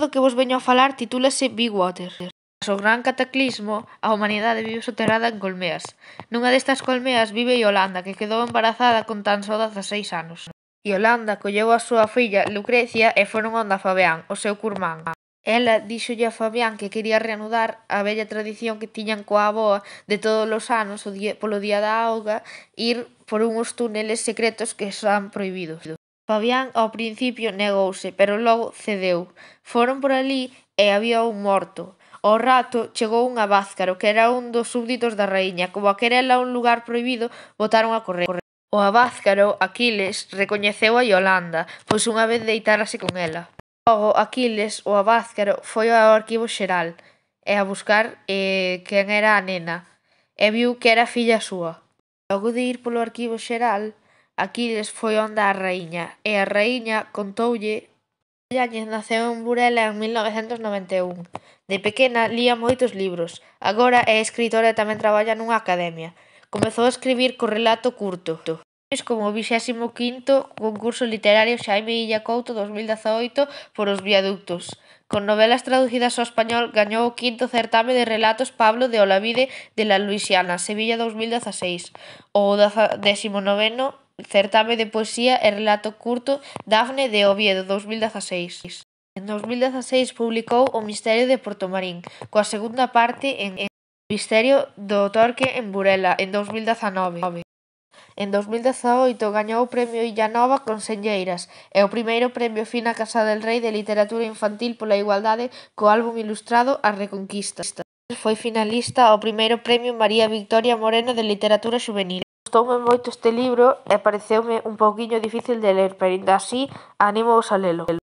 do que vos veño a falar titúlase Big Water. Tras o gran cataclismo, a humanidade vive soterrada en colmeas. Nunha destas colmeas vive Yolanda, que quedou embarazada con tan só 16 anos. Yolanda colleu a súa filla Lucrecia e foron onda Fabián, o seu curmán. Ela díxolle a Fabián que quería reanudar a bella tradición que tiñan coa aboa de todos os anos o día, polo día da auga ir por unhos túneles secretos que son prohibidos. Fabián ao principio negouse, pero logo cedeu. Foron por alí e había un morto. Ao rato chegou un abázcaro, que era un dos súbditos da raíña. Como aquerela un lugar proibido, botaron a correr. O abázcaro, Aquiles, recoñeceu a Yolanda, pois unha vez deitárase con ela. Logo, Aquiles, o abázcaro, foi ao arquivo xeral e a buscar eh, quen era a nena, e viu que era filla súa. Logo de ir polo arquivo xeral, Aquiles foi onda a raíña e a raíña contoulle Yáñez naceu en Burela en 1991. De pequena lía moitos libros. Agora é escritora e tamén traballa nunha academia. Comezou a escribir co relato curto. Es como o 25 concurso literario Xaime Illa Couto 2018 por os viaductos. Con novelas traducidas ao español gañou o quinto certame de relatos Pablo de Olavide de la Luisiana, Sevilla 2016, ou o 19 certame de poesía e relato curto Dafne de Oviedo 2016. En 2016 publicou O Misterio de Portomarín, coa segunda parte en, O Misterio do Torque en Burela en 2019. En 2018 gañou o Premio Illanova con Senlleiras e o primeiro Premio Fina Casa del Rei de Literatura Infantil pola Igualdade co álbum ilustrado A Reconquista. Foi finalista ao primeiro Premio María Victoria Moreno de Literatura Juvenil. Gustoume moito este libro e pareceume un pouquiño difícil de ler pero ainda así animo a lelo.